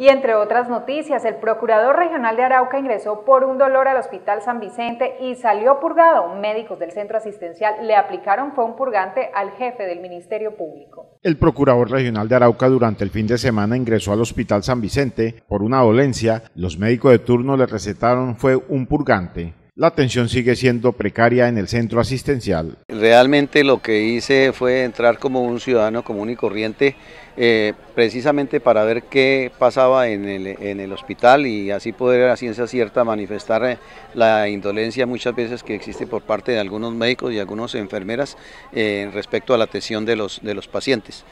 Y entre otras noticias, el procurador regional de Arauca ingresó por un dolor al Hospital San Vicente y salió purgado. Médicos del centro asistencial le aplicaron fue un purgante al jefe del Ministerio Público. El procurador regional de Arauca durante el fin de semana ingresó al Hospital San Vicente por una dolencia. Los médicos de turno le recetaron fue un purgante la atención sigue siendo precaria en el centro asistencial. Realmente lo que hice fue entrar como un ciudadano común y corriente, eh, precisamente para ver qué pasaba en el, hospital y así poder a ciencia cierta manifestar eh, la indolencia muchas veces que existe por parte de algunos médicos y algunas enfermeras eh, respecto a la atención de los, de los pacientes.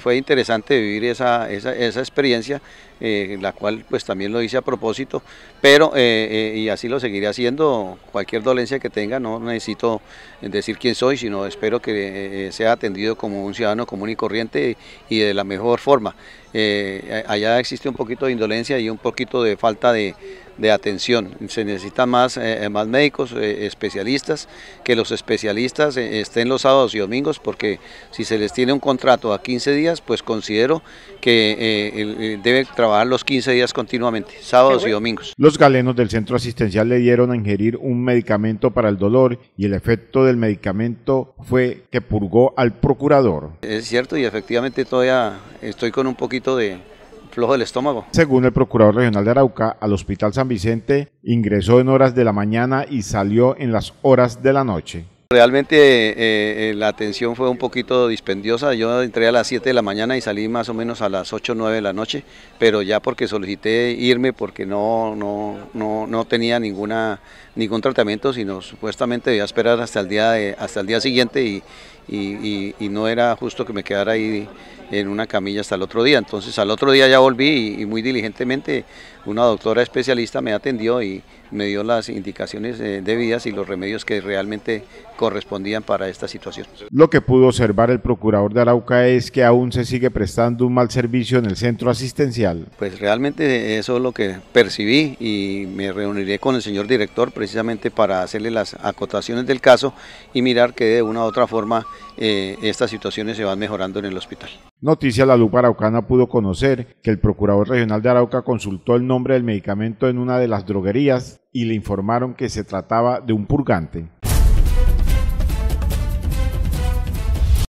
fue interesante vivir esa, experiencia, la cual pues también lo hice a propósito, pero y así los seguiré haciendo cualquier dolencia que tenga, no necesito decir quién soy, sino espero que eh, sea atendido como un ciudadano común y corriente y de la mejor forma. Eh, allá existe un poquito de indolencia y un poquito de falta de, de atención. Se necesitan más, eh, eh, más médicos, eh, especialistas, que los especialistas estén los sábados y domingos, porque si se les tiene un contrato a 15 días, pues considero que debe trabajar los 15 días continuamente, sábados y domingos. Los galenos del centro asistencial le dieron a ingerir un medicamento para el dolor y el efecto del medicamento fue que purgó al procurador. Es cierto y efectivamente todavía estoy con un poquito de flojo del estómago. Según el procurador regional de Arauca, al Hospital San Vicente ingresó en horas de la mañana y salió en las horas de la noche. Realmente eh, eh, la atención fue un poquito dispendiosa, yo entré a las 7 de la mañana y salí más o menos a las 8 o 9 de la noche, pero ya porque solicité irme porque no, no, no, no tenía ninguna, ningún tratamiento, sino supuestamente debía esperar hasta el día, hasta el día siguiente y, y, no era justo que me quedara ahí en una camilla hasta el otro día. Entonces al otro día ya volví y, muy diligentemente una doctora especialista me atendió y me dio las indicaciones eh, debidas y los remedios que realmente correspondían para esta situación. Lo que pudo observar el procurador de Arauca es que aún se sigue prestando un mal servicio en el centro asistencial. Pues realmente eso es lo que percibí y me reuniré con el señor director precisamente para hacerle las acotaciones del caso y mirar que de una u otra forma eh, estas situaciones se van mejorando en el hospital. Noticia, la Lupa Araucana pudo conocer que el procurador regional de Arauca consultó el nombre del medicamento en una de las droguerías y le informaron que se trataba de un purgante.